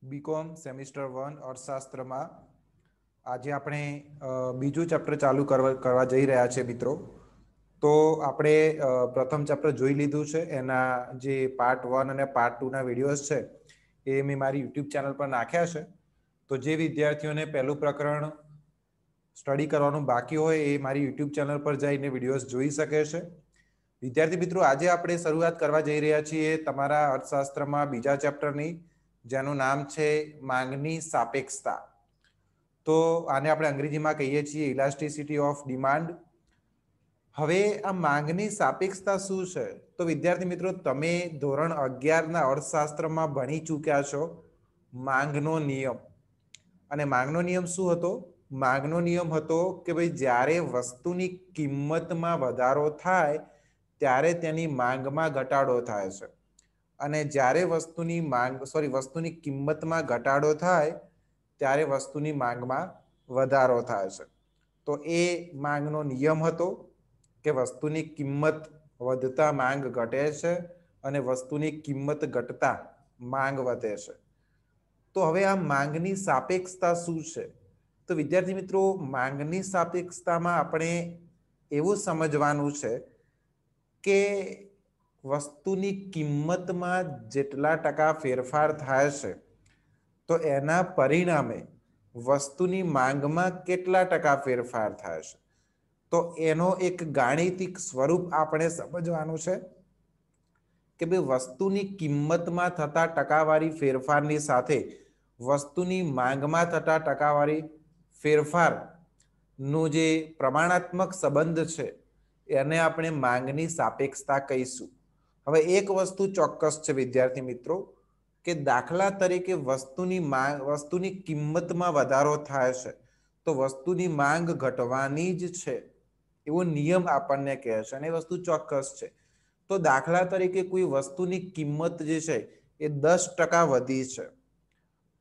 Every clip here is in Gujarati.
બીકોમ સેમિસ્ટર વન અર્થશાસ્ત્રમાં આજે આપણે બીજું ચેપ્ટર ચાલુ કરવા જઈ રહ્યા છે મિત્રો તો આપણે પ્રથમ ચેપ્ટર જોઈ લીધું છે એના જે પાર્ટ વન અને પાર્ટ ટુના વિડીયોઝ છે એ મેં મારી યુટ્યુબ ચેનલ પર નાખ્યા છે તો જે વિદ્યાર્થીઓને પહેલું પ્રકરણ સ્ટડી કરવાનું બાકી હોય એ મારી યુટ્યુબ ચેનલ પર જઈને વિડીયોઝ જોઈ શકે છે વિદ્યાર્થી મિત્રો આજે આપણે શરૂઆત કરવા જઈ રહ્યા છીએ તમારા અર્થશાસ્ત્રમાં બીજા ચેપ્ટરની જેનું નામ છે માંગની સાપેક્ષતા તો આને આપણે અંગ્રેજીમાં કહીએ છીએ ઇલાસ્ટિસિટી ઓફ ડિમાન્ડ હવે આ માંગની સાપેક્ષતા શું છે તો વિદ્યાર્થી મિત્રો તમે ધોરણ અગિયારના અર્થશાસ્ત્રમાં ભણી ચૂક્યા છો માંગનો નિયમ અને માંગનો નિયમ શું હતો માંગનો નિયમ હતો કે ભાઈ જ્યારે વસ્તુની કિંમતમાં વધારો થાય ત્યારે તેની માંગમાં ઘટાડો થાય છે અને જ્યારે વસ્તુની માંગ સોરી વસ્તુની કિંમતમાં ઘટાડો થાય ત્યારે વસ્તુની માંગમાં વધારો થાય છે તો એ માંગનો નિયમ હતો કે વસ્તુની કિંમત વધતા માંગ ઘટે છે અને વસ્તુની કિંમત ઘટતા માંગ વધે છે તો હવે આ માંગની સાપેક્ષતા શું છે તો વિદ્યાર્થી મિત્રો માંગની સાપેક્ષતામાં આપણે એવું સમજવાનું છે કે વસ્તુની કિંમતમાં જેટલા ટકા ફેરફાર થાય છે તો એના પરિણામે વસ્તુની માંગમાં કેટલા ટકા ફેરફાર થાય છે તો એનો એક ગાણિતિક સ્વરૂપ આપણે સમજવાનું છે કે ભાઈ વસ્તુની કિંમતમાં થતા ટકાવારી ફેરફારની સાથે વસ્તુની માંગમાં થતા ટકાવારી ફેરફારનો જે પ્રમાણાત્મક સંબંધ છે એને આપણે માંગની સાપેક્ષતા કહીશું હવે એક વસ્તુ ચોક્કસ છે વિદ્યાર્થી મિત્રો કે દાખલા તરીકે વસ્તુની માંગ વસ્તુની કિંમતમાં વધારો થાય છે તો વસ્તુની માંગ ઘટવાની જ છે એવો નિયમ આપણને કહે છે અને એ વસ્તુ ચોક્કસ છે તો દાખલા તરીકે કોઈ વસ્તુની કિંમત જે છે એ દસ ટકા વધી છે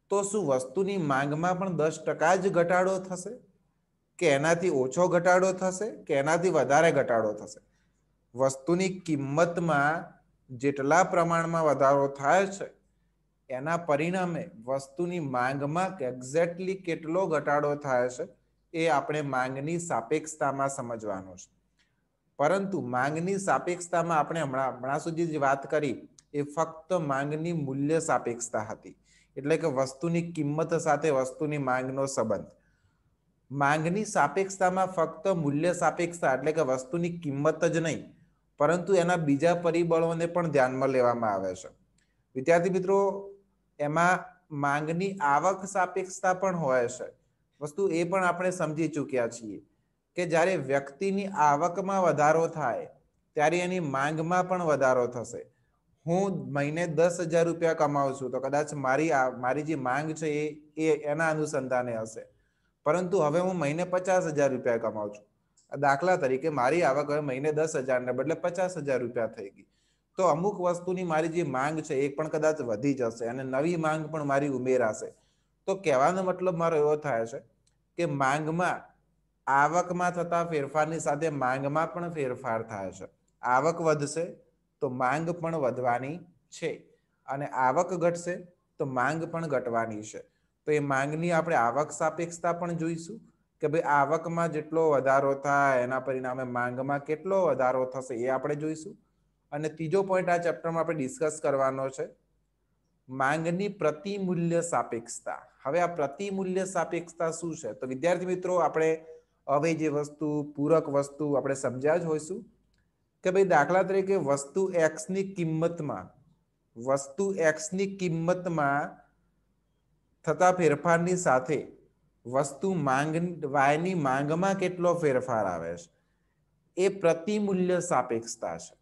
તો શું વસ્તુની માંગમાં પણ દસ ટકા જ ઘટાડો થશે કે એનાથી ઓછો ઘટાડો થશે કે એનાથી વધારે ઘટાડો થશે વસ્તુની કિંમતમાં જેટલા પ્રમાણમાં વધારો થાય છે એના પરિણામે વસ્તુની માંગમાં એક્ઝેક્ટલી કેટલો ઘટાડો થાય છે એ આપણે માંગની સાપેક્ષતામાં સમજવાનો છે પરંતુ માંગની સાપેક્ષતામાં આપણે હમણાં હમણાં સુધી જે વાત કરી એ ફક્ત માંગની મૂલ્ય સાપેક્ષતા હતી એટલે કે વસ્તુની કિંમત સાથે વસ્તુની માંગનો સંબંધ માંગની સાપેક્ષતામાં ફક્ત મૂલ્ય સાપેક્ષતા એટલે કે વસ્તુની કિંમત જ નહીં પરંતુ એના બીજા પરિબળોને પણ ધ્યાનમાં લેવામાં આવે છે વિદ્યાર્થી મિત્રો એમાં માંગની આવક સાપેક્ષતા પણ હોય છે વસ્તુ એ પણ આપણે સમજી ચૂક્યા છીએ કે જ્યારે વ્યક્તિની આવકમાં વધારો થાય ત્યારે એની માંગમાં પણ વધારો થશે હું મહિને દસ હજાર રૂપિયા કમાઉં છું તો કદાચ મારી મારી જે માંગ છે એ એના અનુસંધાને હશે પરંતુ હવે હું મહિને પચાસ હજાર રૂપિયા કમાઉં છું દાખલા તરીકે મારી આવક હવે મહિને દસ હજારને બદલે પચાસ હજાર રૂપિયા થઈ ગઈ તો અમુક વસ્તુની મારી જે માંગ છે એ પણ કદાચ વધી જશે અને નવી માંગ પણ મારી ઉમેરાશે તો કહેવાનો મતલબ મારો એવો થાય છે કે માંગમાં આવકમાં થતા ફેરફારની સાથે માંગમાં પણ ફેરફાર થાય છે આવક વધશે તો માંગ પણ વધવાની છે અને આવક ઘટશે તો માંગ પણ ઘટવાની છે તો એ માંગની આપણે આવક સાપેક્ષતા પણ જોઈશું કે ભાઈ આવકમાં જેટલો વધારો થાય એના પરિણામે માંગમાં કેટલો વધારો થશે એ આપણે જોઈશું અને ત્રીજો પોઈન્ટ આ ચેપ્ટરમાં આપણે ડિસ્કસ કરવાનો છે માંગની પ્રતિમૂલ્ય સાપેક્ષતા હવે આ પ્રતિમૂલ્ય સાપેક્ષતા શું છે તો વિદ્યાર્થી મિત્રો આપણે હવે જે વસ્તુ પૂરક વસ્તુ આપણે સમજ્યા જ હોઈશું કે ભાઈ દાખલા તરીકે વસ્તુ એક્સની કિંમતમાં વસ્તુ એક્સની કિંમતમાં થતા ફેરફારની સાથે વસ્તુ માંગ વાયની માંગમાં કેટલો ફેરફાર આવે છે એ પ્રતિમૂલ્ય સાપેક્ષતા છે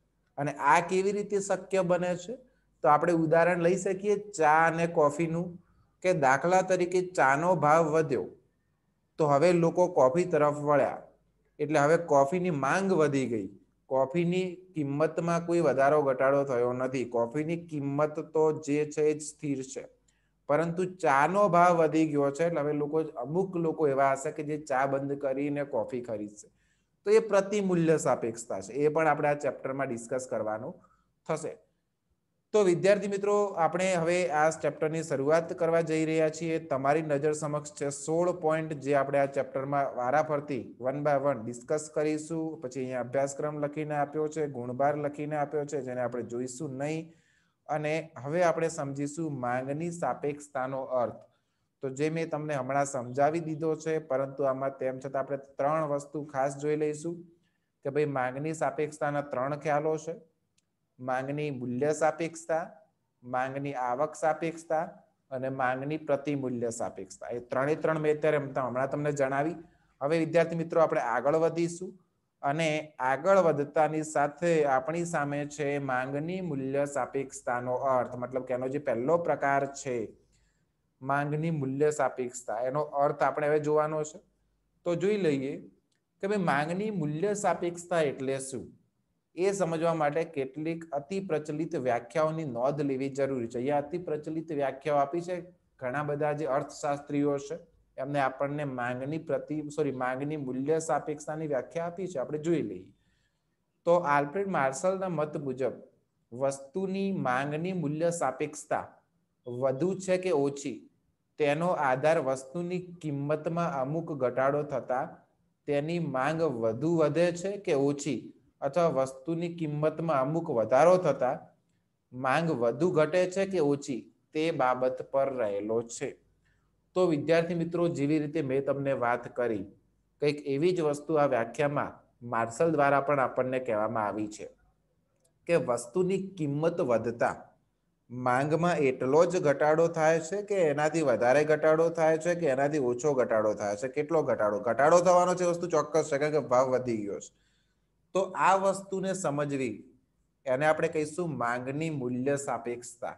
અને આ કેવી રીતે શક્ય બને છે તો આપણે ઉદાહરણ લઈ શકીએ ચા અને કોફીનું કે દાખલા તરીકે ચાનો ભાવ વધ્યો તો હવે લોકો કોફી તરફ વળ્યા એટલે હવે કોફીની માંગ વધી ગઈ કોફીની કિંમતમાં કોઈ વધારો ઘટાડો થયો નથી કોફીની કિંમત તો જે છે એ સ્થિર છે પરંતુ ચાનો ભાવ વધી ગયો છે એટલે હવે લોકો અમુક લોકો એવા હશે કે જે ચા બંધ કરીને કોફી ખરીદશે તો એ પ્રતિ મૂલ્ય સાપેક્ષતા છે એ પણ આપણે આ ચેપ્ટરમાં ડિસ્કસ કરવાનું થશે તો વિદ્યાર્થી મિત્રો આપણે હવે આ ચેપ્ટરની શરૂઆત કરવા જઈ રહ્યા છીએ તમારી નજર સમક્ષ છે સોળ પોઈન્ટ જે આપણે આ ચેપ્ટરમાં વારાફરતી વન બાય વન ડિસ્કસ કરીશું પછી અહીંયા અભ્યાસક્રમ લખીને આપ્યો છે ગુણભાર લખીને આપ્યો છે જેને આપણે જોઈશું નહીં અને હવે આપણે સમજીશું માંગની સાપેક્ષતાનો અર્થ તો જે મેં તમને હમણાં સમજાવી દીધો છે પરંતુ આમાં તેમ છતાં આપણે ત્રણ વસ્તુ ખાસ જોઈ લઈશું કે ભાઈ માંગની સાપેક્ષતાના ત્રણ ખ્યાલો છે માંગની મૂલ્ય સાપેક્ષતા માંગની આવક સાપેક્ષતા અને માંગની પ્રતિમૂલ્ય સાપેક્ષતા એ ત્રણે ત્રણ મેં અત્યારે હમણાં તમને જણાવી હવે વિદ્યાર્થી મિત્રો આપણે આગળ વધીશું અને આગળ વધતાની સાથે આપણી સામે છે માંગની મૂલ્ય સાપેક્ષતાનો અર્થ મતલબ કે એનો જે પહેલો પ્રકાર છે માંગની મૂલ્ય સાપેક્ષતા એનો અર્થ આપણે હવે જોવાનો છે તો જોઈ લઈએ કે ભાઈ માંગની મૂલ્ય સાપેક્ષતા એટલે શું એ સમજવા માટે કેટલીક અતિ પ્રચલિત વ્યાખ્યાઓની નોંધ લેવી જરૂરી છે અહીંયા અતિ પ્રચલિત વ્યાખ્યાઓ આપી છે ઘણા બધા જે અર્થશાસ્ત્રીઓ છે એમને આપણને માંગની પ્રતિ સોરી માંગની મૂલ્ય સાપેક્ષતાની વ્યાખ્યા આપી છે આપણે જોઈ લઈએ તો આલ્ફ્રેડ માર્શલના મત મુજબ વસ્તુની માંગની મૂલ્ય સાપેક્ષતા વધુ છે કે ઓછી તેનો આધાર વસ્તુની કિંમતમાં અમુક ઘટાડો થતા તેની માંગ વધુ વધે છે કે ઓછી અથવા વસ્તુની કિંમતમાં અમુક વધારો થતા માંગ વધુ ઘટે છે કે ઓછી તે બાબત પર રહેલો છે તો વિદ્યાર્થી મિત્રો જેવી રીતે મેં તમને વાત કરી કંઈક એવી જ વસ્તુ આ વ્યાખ્યામાં માર્શલ દ્વારા પણ આપણને કહેવામાં આવી છે કે વસ્તુની કિંમત વધતા માંગમાં એટલો જ ઘટાડો થાય છે કે એનાથી વધારે ઘટાડો થાય છે કે એનાથી ઓછો ઘટાડો થાય છે કેટલો ઘટાડો ઘટાડો થવાનો છે વસ્તુ ચોક્કસ છે કારણ કે ભાવ વધી ગયો છે તો આ વસ્તુને સમજવી એને આપણે કહીશું માંગની મૂલ્ય સાપેક્ષતા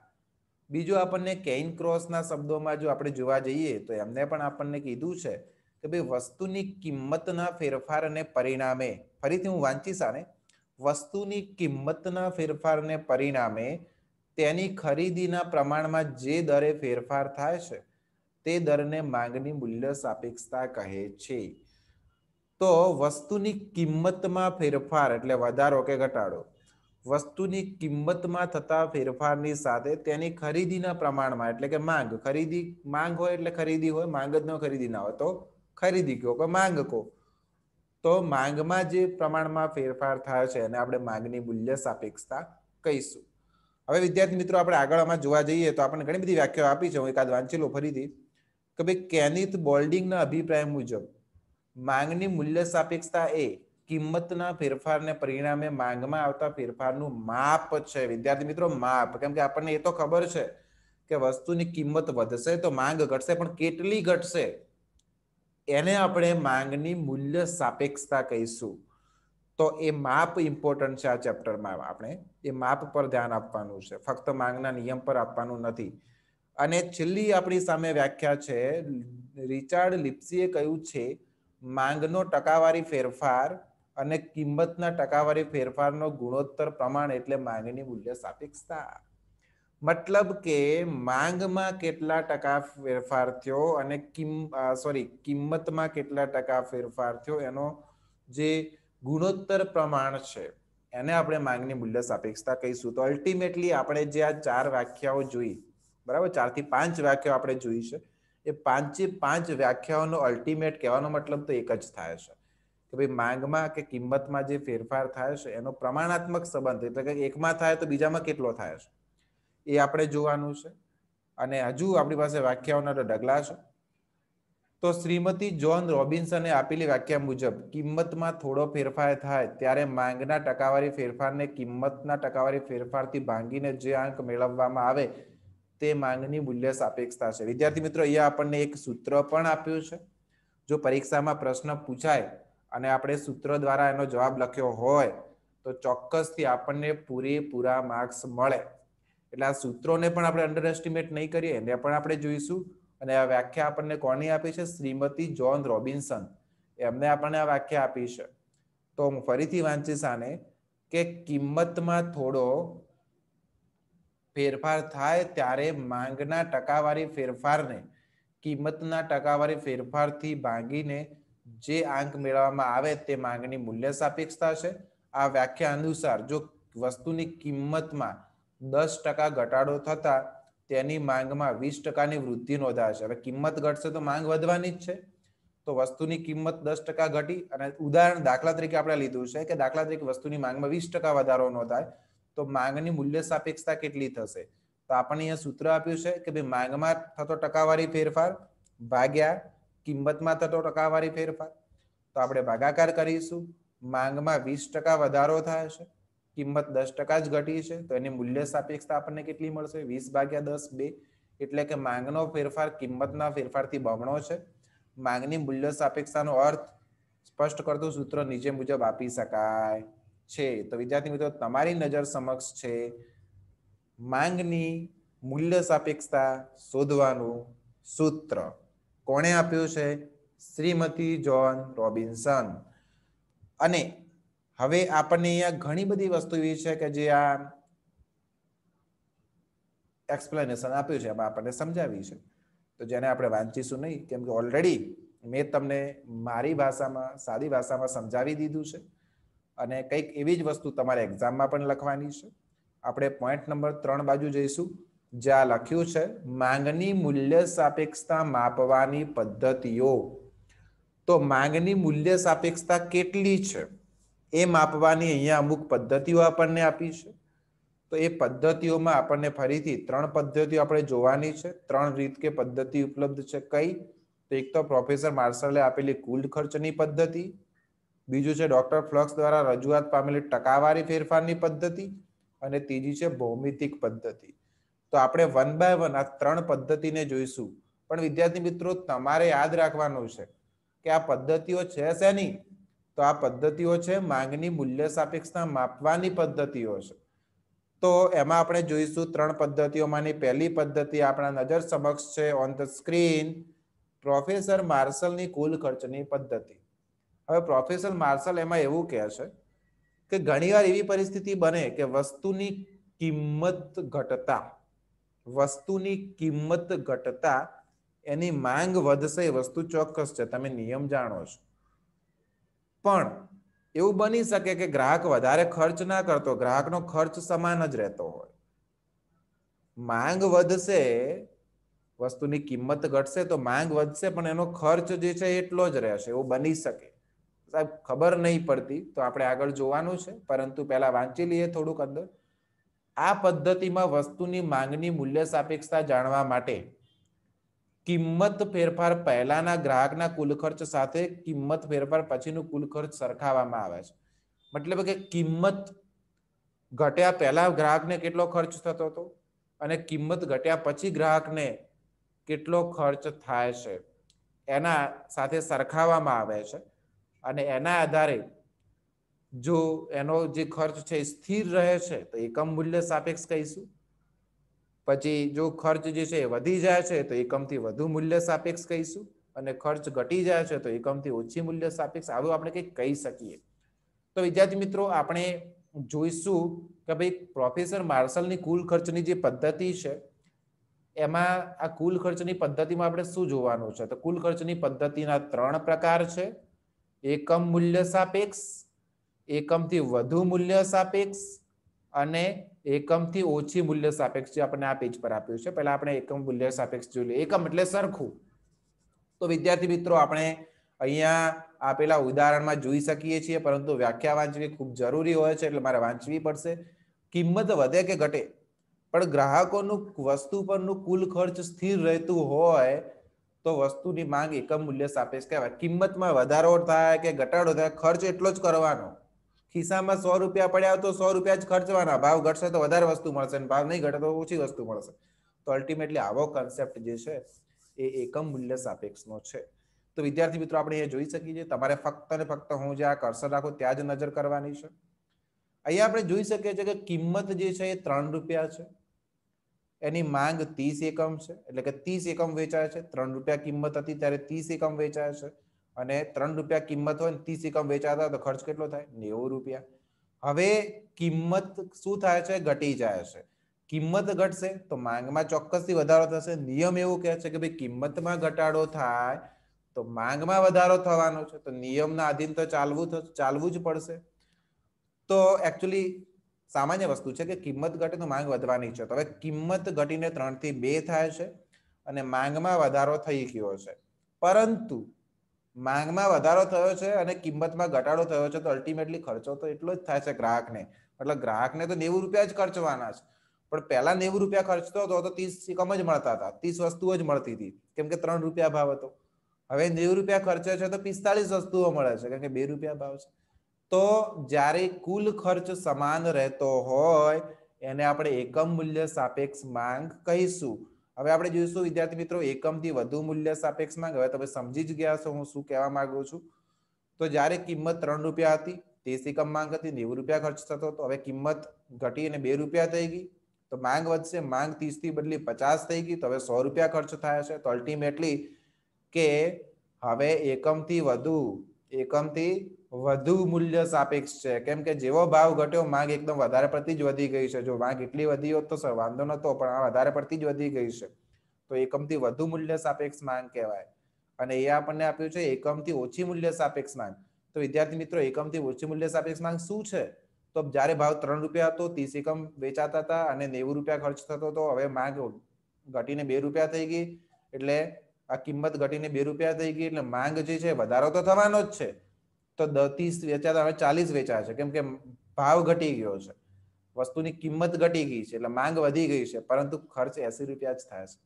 બીજું આપણને કેઇન ક્રોસના શબ્દોમાં જો આપણે જોવા જઈએ તો એમને પણ આપણને કીધું છે કે ભાઈ વસ્તુની કિંમતના ફેરફારને પરિણામે ફરીથી હું વાંચીશ આને વસ્તુની કિંમતના ફેરફારને પરિણામે તેની ખરીદીના પ્રમાણમાં જે દરે ફેરફાર થાય છે તે દરને માંગની મૂલ્ય સાપેક્ષતા કહે છે તો વસ્તુની કિંમતમાં ફેરફાર એટલે વધારો કે ઘટાડો વસ્તુની કિંમતમાં થતા ફેરફારની સાથે તેની ખરીદીના પ્રમાણમાં એટલે કે માંગ ખરીદી માંગ હોય એટલે ખરીદી હોય માંગ જ ન ખરીદી ના હોય તો ખરીદી કહો કે માંગ કહો તો માંગમાં જે પ્રમાણમાં ફેરફાર થયો છે એને આપણે માંગની મૂલ્ય સાપેક્ષતા કહીશું હવે વિદ્યાર્થી મિત્રો આપણે આગળ આમાં જોવા જઈએ તો આપણને ઘણી બધી વ્યાખ્યાઓ આપી છે હું એકાદ વાંચી લો ફરીથી કે ભાઈ કેનિથ બોલ્ડિંગના અભિપ્રાય મુજબ માંગની મૂલ્ય સાપેક્ષતા એ કિંમતના ફેરફારને પરિણામે માંગમાં આવતા ફેરફારનું માપ છે વિદ્યાર્થી મિત્રો માપ કેમ કે આપણને એ તો ખબર છે કે વસ્તુની કિંમત વધશે તો માંગ ઘટશે પણ કેટલી ઘટશે એને આપણે માંગની મૂલ્ય સાપેક્ષતા કહીશું તો એ માપ ઇમ્પોર્ટન્ટ છે આ ચેપ્ટરમાં આપણે એ માપ પર ધ્યાન આપવાનું છે ફક્ત માંગના નિયમ પર આપવાનું નથી અને છેલ્લી આપણી સામે વ્યાખ્યા છે રિચાર્ડ લિપ્સીએ કહ્યું છે માંગનો ટકાવારી ફેરફાર અને કિંમતના ટકાવારી ફેરફારનો ગુણોત્તર પ્રમાણ એટલે માંગની મૂલ્ય સાપેક્ષતા મતલબ કે માંગમાં કેટલા ટકા ફેરફાર થયો અને કિમ સોરી કિંમતમાં કેટલા ટકા ફેરફાર થયો એનો જે ગુણોત્તર પ્રમાણ છે એને આપણે માંગની મૂલ્ય સાપેક્ષતા કહીશું તો અલ્ટિમેટલી આપણે જે આ ચાર વ્યાખ્યાઓ જોઈ બરાબર ચારથી પાંચ વ્યાખ્યાઓ આપણે જોઈ છે એ પાંચે પાંચ વ્યાખ્યાઓનો અલ્ટિમેટ કહેવાનો મતલબ તો એક જ થાય છે કે ભાઈ માંગમાં કે કિંમતમાં જે ફેરફાર થાય છે એનો પ્રમાણાત્મક સંબંધ એટલે કે એકમાં થાય તો બીજામાં કેટલો થાય છે એ આપણે જોવાનું છે અને હજુ આપણી પાસે વ્યાખ્યાઓના ડગલા છે તો શ્રીમતી જોન રોબિન્સને આપેલી વ્યાખ્યા મુજબ કિંમતમાં થોડો ફેરફાર થાય ત્યારે માંગના ટકાવારી ફેરફારને કિંમતના ટકાવારી ફેરફારથી ભાંગીને જે આંક મેળવવામાં આવે તે માંગની મૂલ્ય સાપેક્ષતા છે વિદ્યાર્થી મિત્રો અહીંયા આપણને એક સૂત્ર પણ આપ્યું છે જો પરીક્ષામાં પ્રશ્ન પૂછાય અને આપણે સૂત્ર દ્વારા એનો જવાબ લખ્યો હોય તો ચોક્કસથી આપણને પૂરેપૂરા માર્ક્સ મળે એટલે આ સૂત્રોને પણ આપણે અંડર એસ્ટિમેટ નહીં કરીએ એને પણ આપણે જોઈશું અને આ વ્યાખ્યા આપણને કોની આપી છે શ્રીમતી જોન રોબિન્સન એમને આપણને આ વ્યાખ્યા આપી છે તો હું ફરીથી વાંચીશ આને કે કિંમતમાં થોડો ફેરફાર થાય ત્યારે માંગના ટકાવારી ફેરફારને કિંમતના ટકાવારી ફેરફારથી ભાગીને જે આંક મેળવવામાં આવે તે માંગની મૂલ્ય સાપેક્ષતા છે આ વ્યાખ્યા અનુસાર જો વસ્તુની કિંમતમાં દસ ટકા ઘટાડો થતા તેની માંગમાં વીસ ટકાની વૃદ્ધિ નોંધાશે હવે કિંમત ઘટશે તો માંગ વધવાની જ છે તો વસ્તુની કિંમત દસ ટકા ઘટી અને ઉદાહરણ દાખલા તરીકે આપણે લીધું છે કે દાખલા તરીકે વસ્તુની માંગમાં વીસ ટકા વધારો નોંધાય તો માંગની મૂલ્ય સાપેક્ષતા કેટલી થશે તો આપણને અહીંયા સૂત્ર આપ્યું છે કે ભાઈ માંગમાં થતો ટકાવારી ફેરફાર ભાગ્યા કિંમતમાં થતો ટકાવારી ફેરફાર તો આપણે ભાગાકાર કરીશું માંગમાં વીસ ટકા વધારો થાય છે કિંમત દસ ટકા જ ઘટી છે તો એની મૂલ્ય સાપેક્ષતા આપણને કેટલી મળશે વીસ ભાગ્યા દસ બે એટલે કે માંગનો ફેરફાર કિંમતના ફેરફારથી બમણો છે માંગની મૂલ્ય સાપેક્ષતાનો અર્થ સ્પષ્ટ કરતું સૂત્ર નીચે મુજબ આપી શકાય છે તો વિદ્યાર્થી મિત્રો તમારી નજર સમક્ષ છે માંગની મૂલ્ય સાપેક્ષતા શોધવાનું સૂત્ર કોણે આપ્યું છે શ્રીમતી જોન રોબિન્સન અને હવે આપણને અહીંયા ઘણી બધી વસ્તુ એવી છે કે જે આ એક્સપ્લેનેશન આપ્યું છે એમાં આપણને સમજાવી છે તો જેને આપણે વાંચીશું નહીં કેમ કે ઓલરેડી મેં તમને મારી ભાષામાં સાદી ભાષામાં સમજાવી દીધું છે અને કંઈક એવી જ વસ્તુ તમારે એક્ઝામમાં પણ લખવાની છે આપણે પોઈન્ટ નંબર ત્રણ બાજુ જઈશું જ્યાં લખ્યું છે માંગની મૂલ્ય સાપેક્ષતા માપવાની પદ્ધતિઓ તો માંગની મૂલ્ય સાપેક્ષતા કેટલી છે એ માપવાની અહીંયા અમુક પદ્ધતિઓ આપણને આપી છે તો એ પદ્ધતિઓમાં આપણને ફરીથી ત્રણ પદ્ધતિઓ આપણે જોવાની છે ત્રણ રીત કે પદ્ધતિ ઉપલબ્ધ છે કઈ તો એક તો પ્રોફેસર માર્શલે આપેલી કુલ ખર્ચની પદ્ધતિ બીજું છે ડોક્ટર ફ્લક્સ દ્વારા રજૂઆત પામેલી ટકાવારી ફેરફારની પદ્ધતિ અને ત્રીજી છે ભૌમિતિક પદ્ધતિ તો આપણે વન બાય વન આ ત્રણ પદ્ધતિને જોઈશું પણ વિદ્યાર્થી મિત્રો તમારે યાદ રાખવાનું છે કે આ પદ્ધતિઓ છે શેની તો આ પદ્ધતિઓ છે માંગની મૂલ્ય સાપેક્ષતા માપવાની પદ્ધતિઓ છે તો એમાં આપણે જોઈશું ત્રણ પદ્ધતિઓમાંની પહેલી પદ્ધતિ આપણા નજર સમક્ષ છે ઓન ધ સ્ક્રીન પ્રોફેસર માર્શલની કુલ ખર્ચની પદ્ધતિ હવે પ્રોફેસર માર્શલ એમાં એવું કહે છે કે ઘણીવાર એવી પરિસ્થિતિ બને કે વસ્તુની કિંમત ઘટતા વસ્તુની કિંમત ઘટતા એની માંગ વધશે વસ્તુ ચોક્કસ છે તમે નિયમ જાણો છો પણ એવું બની શકે કે ગ્રાહક વધારે ખર્ચ ના કરતો ગ્રાહકનો ખર્ચ સમાન જ રહેતો હોય માંગ વધશે વસ્તુની કિંમત ઘટશે તો માંગ વધશે પણ એનો ખર્ચ જે છે એટલો જ રહેશે એવું બની શકે સાહેબ ખબર નહીં પડતી તો આપણે આગળ જોવાનું છે પરંતુ પહેલા વાંચી લઈએ થોડુંક અંદર આ પદ્ધતિમાં વસ્તુની માંગની મૂલ્ય સાપેક્ષતા જાણવા માટે કિંમત ફેરફાર પહેલાના ગ્રાહકના કુલ ખર્ચ સાથે કિંમત ફેરફાર પછીનું કુલ ખર્ચ સરખાવવામાં આવે છે મતલબ કે કિંમત ઘટ્યા પહેલા ગ્રાહકને કેટલો ખર્ચ થતો હતો અને કિંમત ઘટ્યા પછી ગ્રાહકને કેટલો ખર્ચ થાય છે એના સાથે સરખાવવામાં આવે છે અને એના આધારે જો એનો જે ખર્ચ છે એ સ્થિર રહે છે તો એકમ મૂલ્ય સાપેક્ષ કહીશું પછી જો ખર્ચ જે છે એ વધી જાય છે તો એકમથી વધુ મૂલ્ય સાપેક્ષ કહીશું અને ખર્ચ ઘટી જાય છે તો એકમથી ઓછી મૂલ્ય સાપેક્ષ આવું આપણે કંઈક કહી શકીએ તો વિદ્યાર્થી મિત્રો આપણે જોઈશું કે ભાઈ પ્રોફેસર માર્શલની કુલ ખર્ચની જે પદ્ધતિ છે એમાં આ કુલ ખર્ચની પદ્ધતિમાં આપણે શું જોવાનું છે તો કુલ ખર્ચની પદ્ધતિના ત્રણ પ્રકાર છે એકમ મૂલ્ય સાપેક્ષ એકમથી વધુ મૂલ્ય સાપેક્ષ અને એકમથી ઓછી મૂલ્ય સાપેક્ષ જે આપણે આ પેજ પર આપ્યું છે પહેલા આપણે એકમ મૂલ્ય સાપેક્ષ જોઈ લઈએ એકમ એટલે સરખું તો વિદ્યાર્થી મિત્રો આપણે અહીંયા આપેલા ઉદાહરણમાં જોઈ શકીએ છીએ પરંતુ વ્યાખ્યા વાંચવી ખૂબ જરૂરી હોય છે એટલે મારે વાંચવી પડશે કિંમત વધે કે ઘટે પણ ગ્રાહકોનું વસ્તુ પરનું કુલ ખર્ચ સ્થિર રહેતું હોય તો વસ્તુની માંગ એકમ મૂલ્ય સાપેક્ષ કહેવાય કિંમતમાં વધારો થાય કે ઘટાડો થાય ખર્ચ એટલો જ કરવાનો ખિસ્સામાં સો રૂપિયા પડ્યા તો સો રૂપિયા જ ખર્ચવાના ભાવ ઘટશે તો વધારે વસ્તુ મળશે ભાવ નહીં ઘટે તો ઓછી વસ્તુ મળશે તો અલ્ટિમેટલી આવો કન્સેપ્ટ જે છે એ એકમ મૂલ્ય સાપેક્ષનો છે તો વિદ્યાર્થી મિત્રો આપણે એ જોઈ શકીએ છીએ તમારે ફક્ત ને ફક્ત હું જે આ કર્સર રાખું ત્યાં જ નજર કરવાની છે અહીંયા આપણે જોઈ શકીએ છીએ કે કિંમત જે છે એ ત્રણ રૂપિયા છે એની માંગ ત્રીસ એકમ છે એટલે કે ત્રીસ એકમ વેચાય છે ત્રણ રૂપિયા કિંમત હતી ત્યારે ત્રીસ એકમ વેચાય છે અને ત્રણ રૂપિયા કિંમત હોય ને ત્રીસ એકમ વેચાતા તો ખર્ચ કેટલો થાય નેવું રૂપિયા હવે કિંમત શું થાય છે ઘટી જાય છે કિંમત ઘટશે તો માંગમાં ચોક્કસથી વધારો થશે નિયમ એવું કહે છે કે ભાઈ કિંમતમાં ઘટાડો થાય તો માંગમાં વધારો થવાનો છે તો નિયમના આધીન તો ચાલવું ચાલવું જ પડશે તો એકચ્યુઅલી સામાન્ય વસ્તુ છે કે કિંમત ઘટે તો માંગ વધવાની છે તો હવે કિંમત ઘટીને ત્રણથી બે થાય છે અને માંગમાં વધારો થઈ ગયો છે પરંતુ માંગમાં વધારો થયો છે અને કિંમતમાં ઘટાડો થયો છે તો અલ્ટિમેટલી ખર્ચો તો એટલો જ થાય છે ગ્રાહકને મતલબ ગ્રાહકને તો નેવું રૂપિયા જ ખર્ચવાના છે પણ પહેલા નેવું રૂપિયા ખર્ચતો હતો તો ત્રીસ એકમ જ મળતા હતા ત્રીસ વસ્તુઓ જ મળતી હતી કેમ કે ત્રણ રૂપિયા ભાવ હતો હવે નેવું રૂપિયા ખર્ચે છે તો પિસ્તાલીસ વસ્તુઓ મળે છે કેમ કે બે રૂપિયા ભાવ છે તો જ્યારે કુલ ખર્ચ સમાન રહેતો હોય એને આપણે એકમ મૂલ્ય સાપેક્ષ માંગ કહીશું હવે આપણે જોઈશું વિદ્યાર્થી મિત્રો એકમથી વધુ મૂલ્ય સાપેક્ષ માંગ હવે તમે સમજી જ ગયા છો હું શું કહેવા માંગુ છું તો જ્યારે કિંમત ત્રણ રૂપિયા હતી ત્રીસ એકમ માંગ હતી નેવું રૂપિયા ખર્ચ થતો તો હવે કિંમત ઘટી અને બે રૂપિયા થઈ ગઈ તો માંગ વધશે માંગ ત્રીસથી બદલી પચાસ થઈ ગઈ તો હવે સો રૂપિયા ખર્ચ થાય છે તો અલ્ટિમેટલી કે હવે એકમથી વધુ એકમથી વધુ મૂલ્ય સાપેક્ષ છે કેમ કે જેવો ભાવ ઘટ્યો માંગ એકદમ વધારે પડતી જ વધી ગઈ છે જો માંગ એટલી વધી હોત તો સર વાંધો નતો પણ આ વધારે પડતી જ વધી ગઈ છે તો એકમથી વધુ મૂલ્ય સાપેક્ષ માંગ કહેવાય અને એ આપણને આપ્યું છે એકમથી ઓછી મૂલ્ય સાપેક્ષ માંગ તો વિદ્યાર્થી મિત્રો એકમથી ઓછી મૂલ્ય સાપેક્ષ માંગ શું છે તો જ્યારે ભાવ ત્રણ રૂપિયા હતો ત્રીસ એકમ વેચાતા હતા અને નેવું રૂપિયા ખર્ચ થતો હતો હવે માંગ ઘટીને બે રૂપિયા થઈ ગઈ એટલે આ કિંમત ઘટીને બે રૂપિયા થઈ ગઈ એટલે માંગ જે છે વધારો તો થવાનો જ છે તો દસ વેચાતા હવે ચાલીસ વેચાય છે કેમ કે ભાવ ઘટી ગયો છે વસ્તુની કિંમત ઘટી ગઈ છે એટલે માંગ વધી ગઈ છે પરંતુ ખર્ચ એસી રૂપિયા જ થાય છે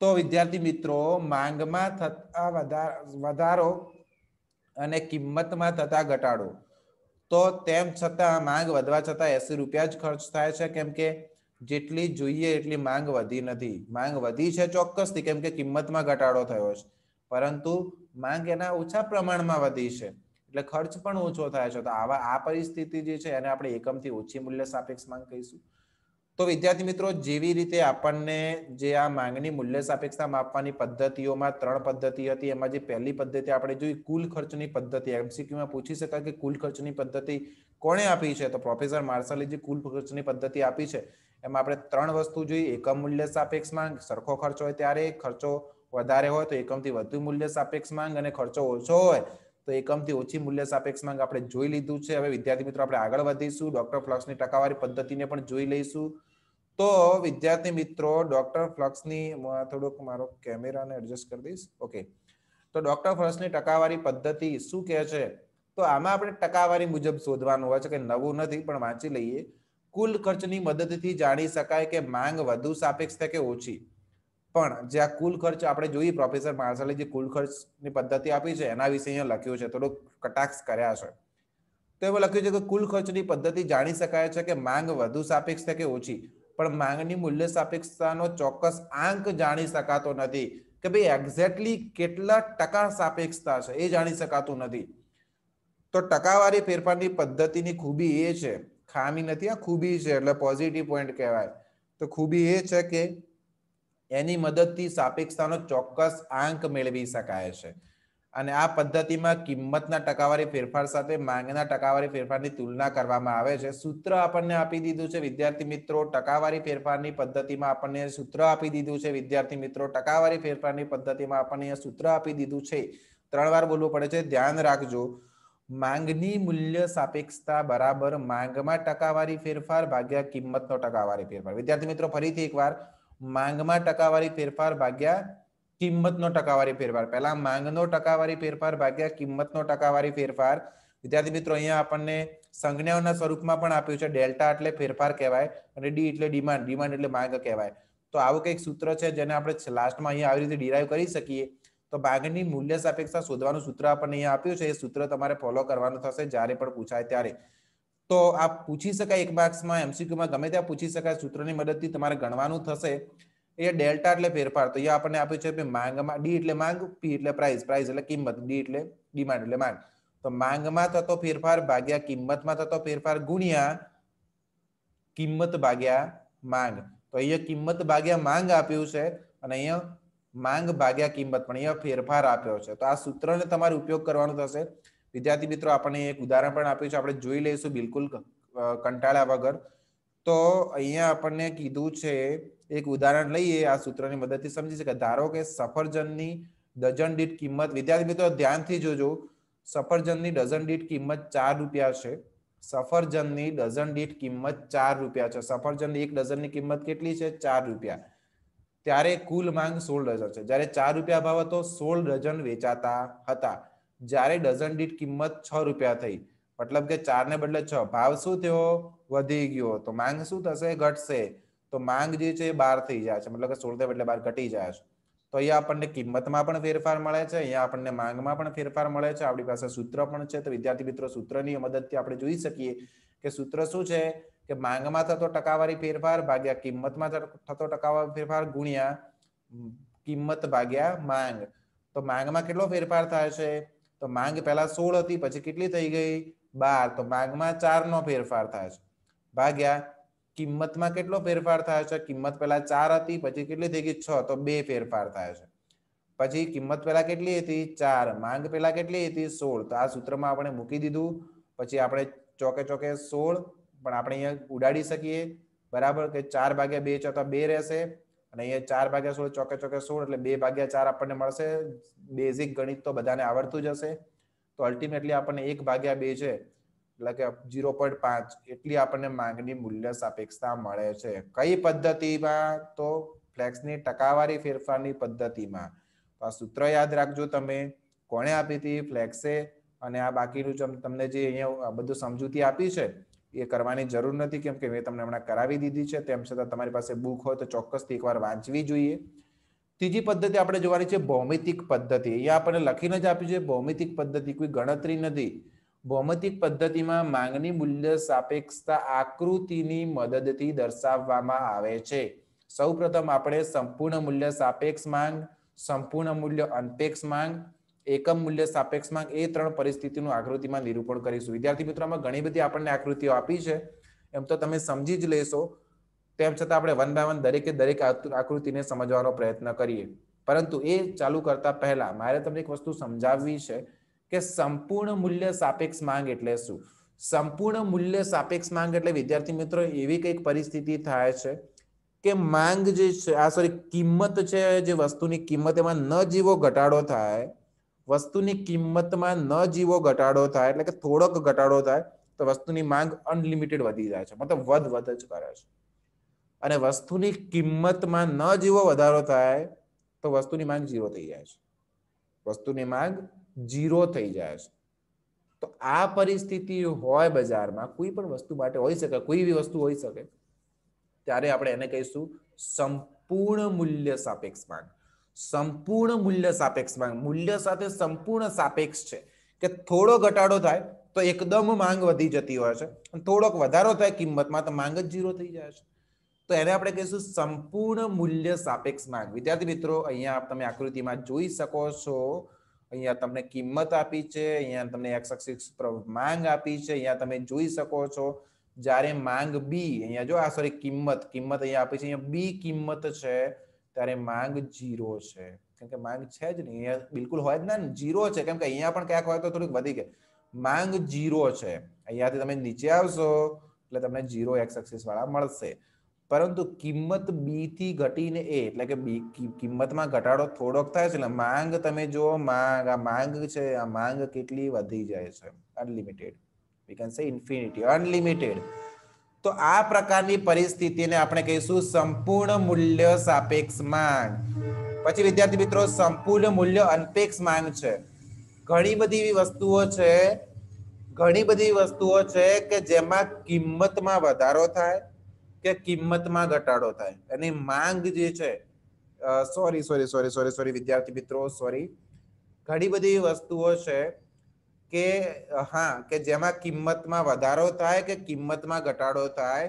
તો વિદ્યાર્થી મિત્રો માંગમાં થતા વધારો અને કિંમતમાં થતા ઘટાડો તો તેમ છતાં માંગ વધવા છતાં એસી રૂપિયા જ ખર્ચ થાય છે કેમ કે જેટલી જોઈએ એટલી માંગ વધી નથી માંગ વધી છે ચોક્કસથી કેમ કે કિંમતમાં ઘટાડો થયો છે પરંતુ માંગ એના ઓછા પ્રમાણમાં વધી છે એટલે ખર્ચ પણ ઓછો થાય છે તો આવા આ પરિસ્થિતિ જે છે એને આપણે એકમથી ઓછી મૂલ્ય સાપેક્ષ માંગ કહીશું તો વિદ્યાર્થી મિત્રો જેવી રીતે આપણને જે આ માંગની મૂલ્ય સાપેક્ષતા માપવાની પદ્ધતિઓમાં ત્રણ પદ્ધતિ હતી એમાં જે પહેલી પદ્ધતિ આપણે જોઈ કુલ ખર્ચની પદ્ધતિ એમસીક્યુમાં પૂછી શકાય કે કુલ ખર્ચની પદ્ધતિ કોણે આપી છે તો પ્રોફેસર માર્શલે જે કુલ ખર્ચની પદ્ધતિ આપી છે એમાં આપણે ત્રણ વસ્તુ જોઈએ એકમ મૂલ્ય સાપેક્ષ માંગ સરખો ખર્ચ હોય ત્યારે ખર્ચો વધારે હોય તો એકમથી વધુ મૂલ્ય સાપેક્ષ માંગ અને ખર્ચો ઓછો હોય તો એકમથી ઓછી મૂલ્ય સાપેક્ષ આપણે જોઈ લીધું છે હવે વિદ્યાર્થી મિત્રો આપણે આગળ વધીશું ડોક્ટર ફ્લક્સની ટકાવારી પદ્ધતિને પણ જોઈ લઈશું તો વિદ્યાર્થી મિત્રો ડોક્ટર ફ્લક્સની થોડુંક મારો કેમેરાને એડજસ્ટ કરી દઈશ ઓકે તો ડોક્ટર ફ્લક્સની ટકાવારી પદ્ધતિ શું કહે છે તો આમાં આપણે ટકાવારી મુજબ શોધવાનું હોય છે કે નવું નથી પણ વાંચી લઈએ કુલ ખર્ચની મદદથી જાણી શકાય કે માંગ વધુ સાપેક્ષ છે કે ઓછી પણ જે આ કુલ ખર્ચ આપણે જોઈએ પ્રોફેસર માણસાલે જે કુલ ખર્ચની પદ્ધતિ આપી છે એના વિશે અહીંયા લખ્યું છે થોડુંક કટાક્ષ કર્યા છે તો એમાં લખ્યું છે કે કુલ ખર્ચની પદ્ધતિ જાણી શકાય છે કે માંગ વધુ સાપેક્ષ છે કે ઓછી પણ માંગની મૂલ્ય સાપેક્ષતાનો ચોક્કસ આંક જાણી શકાતો નથી કે ભાઈ એક્ઝેક્ટલી કેટલા ટકા સાપેક્ષતા છે એ જાણી શકાતું નથી તો ટકાવારી ફેરફારની પદ્ધતિની ખૂબી એ છે ખામી નથી આ ખૂબી છે એટલે પોઝિટિવ પોઈન્ટ કહેવાય તો ખૂબી એ છે કે એની મદદથી સાપેક્ષતાનો ચોક્કસ આંક મેળવી શકાય છે અને આ પદ્ધતિમાં કિંમતના ટકાવારી ફેરફાર સાથે માંગના ટકાવારી ફેરફારની તુલના કરવામાં આવે છે સૂત્ર આપણને આપી દીધું છે વિદ્યાર્થી મિત્રો ટકાવારી ફેરફારની પદ્ધતિમાં આપણને સૂત્ર આપી દીધું છે વિદ્યાર્થી મિત્રો ટકાવારી ફેરફારની પદ્ધતિમાં આપણને સૂત્ર આપી દીધું છે ત્રણ વાર બોલવું પડે છે ધ્યાન રાખજો માંગની મૂલ્ય સાપેક્ષતા બરાબર માંગમાં ટકાવારી ફેરફાર ભાગ્યા કિંમતનો ટકાવારી ફેરફાર વિદ્યાર્થી મિત્રો ફરીથી એકવાર માંગમાં ટકાવારી ફેરફાર ભાગ્યા કિંમતનો ટકાવારી ફેરફાર પહેલા માંગનો ટકાવારી ફેરફાર ભાગ્યા કિંમતનો ટકાવારી ફેરફાર વિદ્યાર્થી મિત્રો અહીંયા આપણને સંજ્ઞાઓના સ્વરૂપમાં પણ આપ્યું છે ડેલ્ટા એટલે ફેરફાર કહેવાય અને ડી એટલે ડિમાન્ડ ડિમાન્ડ એટલે માંગ કહેવાય તો આવું કંઈક સૂત્ર છે જેને આપણે લાસ્ટમાં અહીંયા આવી રીતે ડિરાઈવ કરી શકીએ તો માંગની મૂલ્ય સાપેક્ષા શોધવાનું સૂત્ર આપણને અહીંયા આપ્યું છે એ સૂત્ર તમારે ફોલો કરવાનું થશે જ્યારે પણ પૂછાય ત્યારે તો આ પૂછી શકાય એક માર્ક્સમાં એમસીક્યુમાં ગમે ત્યાં પૂછી શકાય સૂત્રની મદદથી તમારે ગણવાનું થશે એ ડેલ્ટા એટલે ફેરફાર તો અહીંયા આપણને આપ્યું છે કે માંગમાં ડી એટલે માંગ પી એટલે પ્રાઇસ પ્રાઇસ એટલે કિંમત ડી એટલે ડિમાન્ડ એટલે માંગ તો માંગમાં થતો ફેરફાર ભાગ્યા કિંમતમાં થતો ફેરફાર ગુણ્યા કિંમત ભાગ્યા માંગ તો અહીંયા કિંમત ભાગ્યા માંગ આપ્યું છે અને અહીંયા માંગ ભાગ્યા કિંમત પણ અહીંયા ફેરફાર આપ્યો છે તો આ સૂત્રને તમારે ઉપયોગ કરવાનો થશે વિદ્યાર્થી મિત્રો આપણને એક ઉદાહરણ પણ આપ્યું છે આપણે જોઈ લઈશું બિલકુલ કંટાળ્યા વગર તો અહીંયા આપણને કીધું છે એક ઉદાહરણ લઈએ આ સૂત્રની મદદથી સમજી શકે ધારો કે સફરજનની ડઝન દીઠ કિંમત વિદ્યાર્થી મિત્રો ધ્યાનથી જોજો સફરજનની ડઝન દીઠ કિંમત ચાર રૂપિયા છે સફરજનની ડઝન દીઠ કિંમત ચાર રૂપિયા છે સફરજનની એક ડઝનની કિંમત કેટલી છે ચાર રૂપિયા ત્યારે કુલ માંગ સોળ ડઝન છે જ્યારે ચાર રૂપિયા ભાવ હતો સોળ ડઝન વેચાતા હતા જ્યારે ડઝન દીઠ કિંમત છ રૂપિયા થઈ મતલબ કે ચાર ને બદલે છ ભાવ શું થયો વધી ગયો તો માંગ શું થશે ઘટશે તો માંગ જે છે એ બાર થઈ જાય છે મતલબ કે સોળ ને બદલે બાર ઘટી જાય છે તો અહીંયા આપણને કિંમતમાં પણ ફેરફાર મળે છે અહીંયા આપણને માંગમાં પણ ફેરફાર મળે છે આપણી પાસે સૂત્ર પણ છે તો વિદ્યાર્થી મિત્રો સૂત્રની મદદથી આપણે જોઈ શકીએ કે સૂત્ર શું છે કે માંગમાં થતો ટકાવારી ફેરફાર ભાગ્યા કિંમતમાં થતો ટકાવારી ફેરફાર ગુણ્યા કિંમત ભાગ્યા માંગ તો માંગમાં કેટલો ફેરફાર થાય છે તો માંગ પહેલા સોળ હતી પછી કેટલી થઈ ગઈ બાર તો માંગમાં ચાર નો ફેરફાર થાય છે ભાગ્યા કિંમતમાં કેટલો ફેરફાર થાય છે કિંમત પહેલા ચાર હતી પછી કેટલી થઈ ગઈ છ તો બે ફેરફાર થાય છે પછી કિંમત પહેલા કેટલી હતી ચાર માંગ પહેલા કેટલી હતી સોળ તો આ સૂત્રમાં આપણે મૂકી દીધું પછી આપણે ચોકે ચોકે સોળ પણ આપણે અહીંયા ઉડાડી શકીએ બરાબર કે ચાર ભાગ્યા બે ચોથા બે રહેશે અને અહીંયા ચાર ભાગ્યા સોળ ચોકે ચોકે સોળ એટલે બે ભાગ્યા ચાર આપણને મળશે બેઝિક ગણિત તો બધાને આવડતું જ હશે તો અલ્ટિમેટલી આપણને એક ભાગ્યા બે છે એટલે કે ઝીરો પોઈન્ટ પાંચ એટલી આપણને માંગની મૂલ્ય સાપેક્ષતા મળે છે કઈ પદ્ધતિમાં તો ફ્લેક્સની ટકાવારી ફેરફારની પદ્ધતિમાં તો આ સૂત્ર યાદ રાખજો તમે કોણે આપી હતી ફ્લેક્સે અને આ બાકીનું તમને જે અહીંયા બધું સમજૂતી આપી છે એ કરવાની જરૂર નથી કેમ કે મેં તમને હમણાં કરાવી દીધી છે તેમ છતાં તમારી પાસે બુક હોય તો ચોક્કસથી એકવાર વાંચવી જોઈએ ત્રીજી પદ્ધતિ આપણે જોવાની છે ભૌમિતિક પદ્ધતિ એ આપણે લખીને જ આપ્યું છે ભૌમિતિક પદ્ધતિ કોઈ ગણતરી નથી ભૌમિતિક પદ્ધતિમાં માંગની મૂલ્ય સાપેક્ષતા આકૃતિની મદદથી દર્શાવવામાં આવે છે સૌપ્રથમ આપણે સંપૂર્ણ મૂલ્ય સાપેક્ષ માંગ સંપૂર્ણ મૂલ્ય અનપેક્ષ માંગ એકમ મૂલ્ય સાપેક્ષ માંગ એ ત્રણ પરિસ્થિતિનું આકૃતિમાં નિરૂપણ કરીશું વિદ્યાર્થી મિત્રો આમાં ઘણી બધી આપણને આકૃતિઓ આપી છે એમ તો તમે સમજી જ લેશો તેમ છતાં આપણે વન બાય વન દરેકે દરેક આકૃતિને સમજવાનો પ્રયત્ન કરીએ પરંતુ એ ચાલુ કરતા પહેલા મારે તમને એક વસ્તુ સમજાવવી છે કે સંપૂર્ણ મૂલ્ય સાપેક્ષ માંગ એટલે શું સંપૂર્ણ મૂલ્ય સાપેક્ષ માંગ એટલે વિદ્યાર્થી મિત્રો એવી કંઈક પરિસ્થિતિ થાય છે કે માંગ જે છે આ સોરી કિંમત છે જે વસ્તુની કિંમત એમાં ન જેવો ઘટાડો થાય વસ્તુની કિંમતમાં ન જીવો ઘટાડો થાય એટલે કે થોડોક ઘટાડો થાય તો વસ્તુની માંગ અનલિમિટેડ વધી જાય છે મતલબ વધ વધ જ કરે છે અને વસ્તુની કિંમતમાં ન જીવો વધારો થાય તો વસ્તુની માંગ જીરો થઈ જાય છે વસ્તુની માંગ જીરો થઈ જાય છે તો આ પરિસ્થિતિ હોય બજારમાં કોઈ પણ વસ્તુ માટે હોઈ શકે કોઈ બી વસ્તુ હોઈ શકે ત્યારે આપણે એને કહીશું સંપૂર્ણ મૂલ્ય સાપેક્ષ માંગ સંપૂર્ણ મૂલ્ય સાપેક્ષ માંગ મૂલ્ય સાથે સંપૂર્ણ સાપેક્ષ છે કે થોડો ઘટાડો થાય તો એકદમ માંગ વધી જતી હોય છે થોડોક વધારો થાય કિંમતમાં તો માંગ જ ઝીરો થઈ જાય છે તો એને આપણે કહીશું સંપૂર્ણ મૂલ્ય સાપેક્ષ માંગ વિદ્યાર્થી મિત્રો અહીંયા તમે આકૃતિમાં જોઈ શકો છો અહીંયા તમને કિંમત આપી છે અહીંયા તમને એક્સ અક્ષિસ પર માંગ આપી છે અહીંયા તમે જોઈ શકો છો જ્યારે માંગ બી અહીંયા જો આ સોરી કિંમત કિંમત અહીંયા આપી છે અહીંયા બી કિંમત છે ત્યારે માંગ જીરો છે કેમ કે માંગ છે જ નહીં અહીંયા બિલકુલ હોય જ ના ને જીરો છે કેમ કે અહીંયા પણ ક્યાંક હોય તો થોડીક વધી ગઈ માંગ જીરો છે અહીંયાથી તમે નીચે આવશો એટલે તમને જીરો એક્સ એક્સિસ વાળા મળશે પરંતુ કિંમત બી થી ઘટીને એ એટલે કે બી કિંમતમાં ઘટાડો થોડોક થાય છે એટલે માંગ તમે જો માંગ આ માંગ છે આ માંગ કેટલી વધી જાય છે unlimited we can say infinity unlimited તો આ પ્રકારની પરિસ્થિતિને આપણે કહીશું સંપૂર્ણ મૂલ્ય સાપેક્ષ માંગ પછી વિદ્યાર્થી મિત્રો સંપૂર્ણ મૂલ્ય અનપેક્ષ માંગ છે ઘણી બધી એવી વસ્તુઓ છે ઘણી બધી વસ્તુઓ છે કે જેમાં કિંમતમાં વધારો થાય કે કિંમતમાં ઘટાડો થાય અને માંગ જે છે sorry sorry sorry sorry sorry વિદ્યાર્થી મિત્રો સોરી ઘણી બધી વસ્તુઓ છે કે હા કે જેમાં કિંમતમાં વધારો થાય કે કિંમતમાં ઘટાડો થાય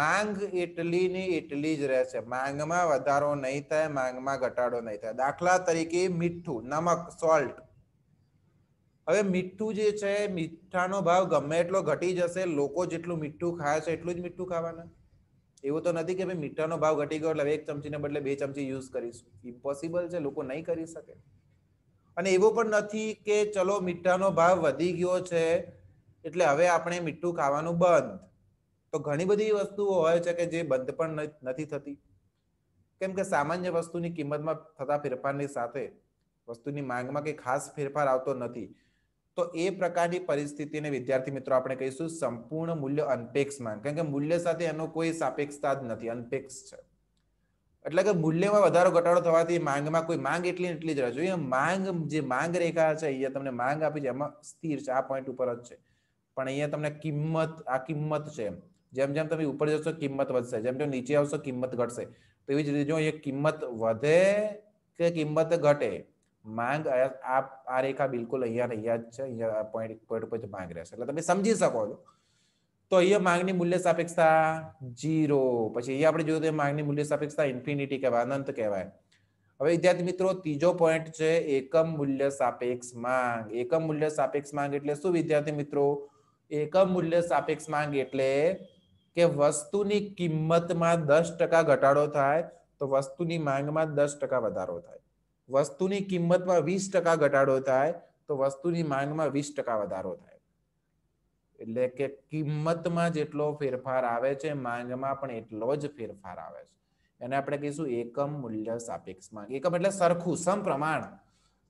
માંગ એટલી ને એટલી જ રહેશે માંગમાં વધારો નહીં થાય માંગમાં ઘટાડો નહીં થાય દાખલા તરીકે મીઠું નમક સોલ્ટ હવે મીઠું જે છે મીઠાનો ભાવ ગમે એટલો ઘટી જશે લોકો જેટલું મીઠું ખાય છે એટલું જ મીઠું ખાવાના એવું તો નથી કે ભાઈ મીઠાનો ભાવ ઘટી ગયો એટલે એક ચમચીને બદલે બે ચમચી યુઝ કરીશું ઇમ્પોસિબલ છે લોકો નહીં કરી શકે અને એવો પણ નથી કે ચલો મીઠાનો ભાવ વધી ગયો છે એટલે હવે આપણે મીઠું ખાવાનું બંધ તો ઘણી બધી વસ્તુઓ હોય છે કે જે બંધ પણ નથી થતી કેમ કે સામાન્ય વસ્તુની કિંમતમાં થતા ફેરફારની સાથે વસ્તુની માંગમાં કે ખાસ ફેરફાર આવતો નથી તો એ પ્રકારની પરિસ્થિતિને વિદ્યાર્થી મિત્રો આપણે કહીશું સંપૂર્ણ મૂલ્ય અનપેક્ષ માંગ કારણ કે મૂલ્ય સાથે એનો કોઈ સાપેક્ષતા જ નથી અનપેક્ષ છે એટલે કે મૂલ્યમાં વધારો ઘટાડો થવાથી માંગમાં કોઈ માંગ એટલી એટલી જ રહેશે જોઈએ માંગ જે માંગ રેખા છે અહીંયા તમને માંગ આપી છે એમાં સ્થિર છે આ પોઈન્ટ ઉપર જ છે પણ અહીંયા તમને કિંમત આ કિંમત છે જેમ જેમ તમે ઉપર જશો કિંમત વધશે જેમ જેમ નીચે આવશો કિંમત ઘટશે તો એવી જ રીતે જો અહીંયા કિંમત વધે કે કિંમત ઘટે માંગ આ આ રેખા બિલકુલ અહીંયા અહીંયા જ છે અહીંયા પોઈન્ટ પોઈન્ટ ઉપર માંગ રહેશે એટલે તમે સમજી શકો છો તો અહીંયા માંગની મૂલ્ય સાપેક્ષતા જીરો પછી અહીંયા આપણે જોયું તો માંગની મૂલ્ય સાપેક્ષતા ઇન્ફિનિટી કહેવાય અનંત કહેવાય હવે વિદ્યાર્થી મિત્રો ત્રીજો પોઈન્ટ છે એકમ મૂલ્ય સાપેક્ષ માંગ એકમ મૂલ્ય સાપેક્ષ માંગ એટલે શું વિદ્યાર્થી મિત્રો એકમ મૂલ્ય સાપેક્ષ માંગ એટલે કે વસ્તુની કિંમતમાં દસ ટકા ઘટાડો થાય તો વસ્તુની માંગમાં દસ ટકા વધારો થાય વસ્તુની કિંમતમાં વીસ ટકા ઘટાડો થાય તો વસ્તુની માંગમાં વીસ ટકા વધારો થાય એટલે કે કિંમતમાં જેટલો ફેરફાર આવે છે માંગમાં પણ એટલો જ ફેરફાર આવે છે એને આપણે કહીશું એકમ મૂલ્ય સાપેક્ષ માંગ એકમ એટલે સરખું સમપ્રમાણ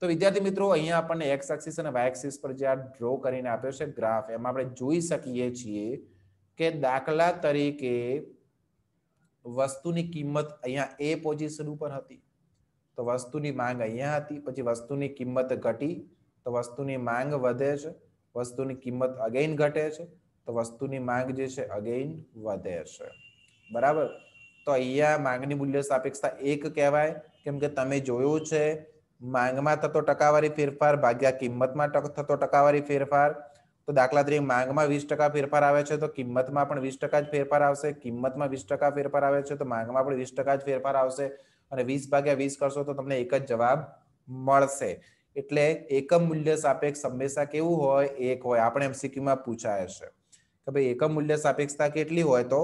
તો વિદ્યાર્થી મિત્રો અહીંયા આપણને એક્સ એક્સિસ અને વાય એક્સિસ પર જે આ ડ્રો કરીને આપ્યો છે ગ્રાફ એમાં આપણે જોઈ શકીએ છીએ કે દાખલા તરીકે વસ્તુની કિંમત અહીંયા એ પોઝિશન ઉપર હતી તો વસ્તુની માંગ અહીંયા હતી પછી વસ્તુની કિંમત ઘટી તો વસ્તુની માંગ વધે છે વસ્તુની કિંમત અગેઇન ઘટે છે તો વસ્તુની માંગ જે છે અગેઇન વધે છે બરાબર તો અહીંયા માંગની મૂલ્ય સાપેક્ષતા એક કહેવાય કેમ કે તમે જોયું છે માંગમાં થતો ટકાવારી ફેરફાર ભાગ્યા કિંમતમાં થતો ટકાવારી ફેરફાર તો દાખલા તરીકે માંગમાં વીસ ટકા ફેરફાર આવે છે તો કિંમતમાં પણ વીસ ટકા જ ફેરફાર આવશે કિંમતમાં વીસ ટકા ફેરફાર આવે છે તો માંગમાં પણ વીસ ટકા જ ફેરફાર આવશે અને વીસ ભાગ્યા વીસ કરશો તો તમને એક જ જવાબ મળશે એટલે એકમ મૂલ્ય સાપેક્ષ હંમેશા કેવું હોય એક હોય આપણે એમસીક્યુમાં પૂછાય છે કે ભાઈ એકમ મૂલ્ય સાપેક્ષતા કેટલી હોય તો